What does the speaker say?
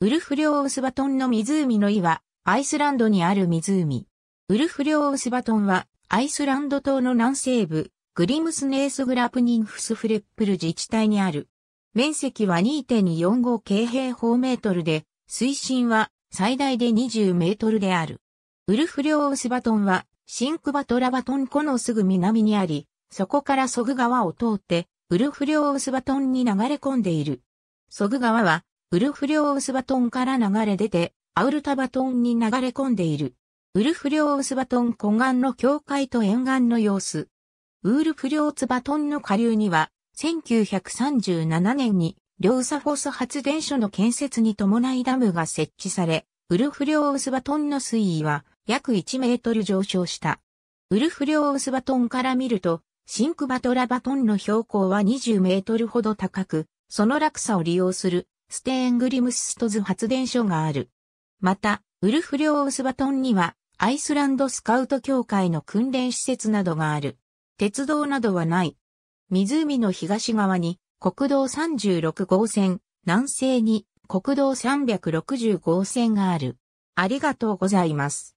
ウルフリョーウスバトンの湖の岩、アイスランドにある湖。ウルフリョーウスバトンは、アイスランド島の南西部、グリムスネースグラプニンフスフレップル自治体にある。面積は2.245京平方メートルで、水深は最大で20メートルである。ウルフリョーウスバトンは、シンクバトラバトン湖のすぐ南にあり、そこからソグ川を通って、ウルフリョーウスバトンに流れ込んでいる。ソグ川は、ウルフリョウスバトンから流れ出て、アウルタバトンに流れ込んでいる。ウルフリョウスバトン湖岸の境界と沿岸の様子。ウールフリョバトンの下流には、1937年に、両サフォス発電所の建設に伴いダムが設置され、ウルフリョウスバトンの水位は約1メートル上昇した。ウルフリョウスバトンから見ると、シンクバトラバトンの標高は20メートルほど高く、その落差を利用するステーングリムスストズ発電所がある。また、ウルフリョウスバトンには、アイスランドスカウト協会の訓練施設などがある。鉄道などはない。湖の東側に、国道36号線、南西に、国道3 6 5号線がある。ありがとうございます。